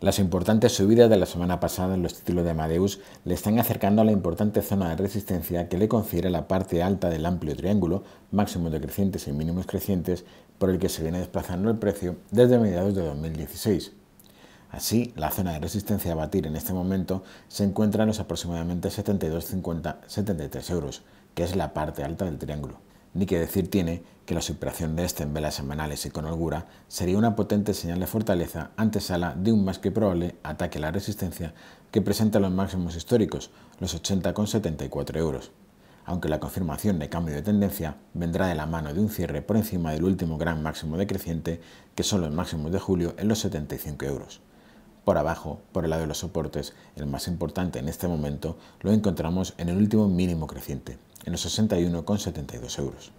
Las importantes subidas de la semana pasada en los títulos de Amadeus le están acercando a la importante zona de resistencia que le confiere la parte alta del amplio triángulo, máximos decrecientes y mínimos crecientes, por el que se viene desplazando el precio desde mediados de 2016. Así, la zona de resistencia a batir en este momento se encuentra en los aproximadamente 72,50-73 euros, que es la parte alta del triángulo ni que decir tiene que la superación de este en velas semanales y con holgura sería una potente señal de fortaleza antesala de un más que probable ataque a la resistencia que presenta los máximos históricos, los 80,74 euros. Aunque la confirmación de cambio de tendencia vendrá de la mano de un cierre por encima del último gran máximo decreciente, que son los máximos de julio en los 75 euros. Por abajo, por el lado de los soportes, el más importante en este momento, lo encontramos en el último mínimo creciente, en los 61,72 euros.